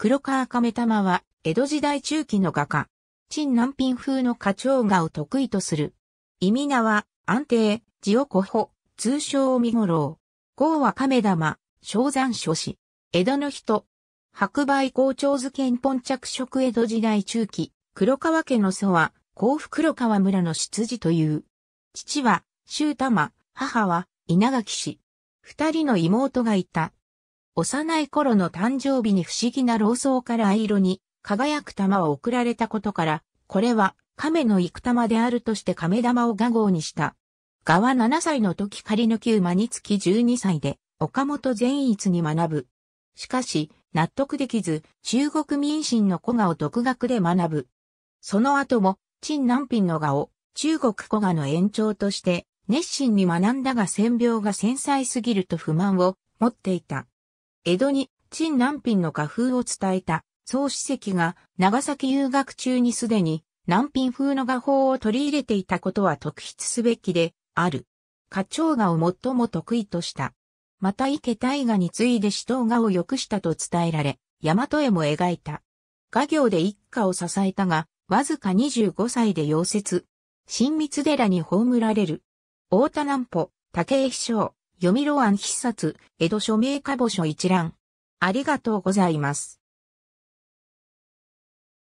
黒川亀玉は、江戸時代中期の画家。陳南品風の花鳥画を得意とする。意味名は、安定、ジオコホ、通称見頃。郷は亀玉、昇山書士。江戸の人。白梅校長図見本着色江戸時代中期、黒川家の祖は、甲府黒川村の出自という。父は、周玉、母は、稲垣氏。二人の妹がいた。幼い頃の誕生日に不思議な老僧から藍色に輝く玉を贈られたことから、これは亀の行く玉であるとして亀玉を画号にした。画は7歳の時仮の旧間につき12歳で、岡本善逸に学ぶ。しかし、納得できず、中国民心の古画を独学で学ぶ。その後も、陳南品の画を中国古画の延長として熱心に学んだが戦病が繊細すぎると不満を持っていた。江戸に陳南品の画風を伝えた総史跡が長崎遊学中にすでに南品風の画法を取り入れていたことは特筆すべきである。花鳥画を最も得意とした。また池大河に次いで死闘画を良くしたと伝えられ、大和絵も描いた。画業で一家を支えたが、わずか25歳で溶接。新密寺に葬られる。大田南穂、竹井秘書、読みろ案必殺、江戸署名下簿書一覧。ありがとうございます。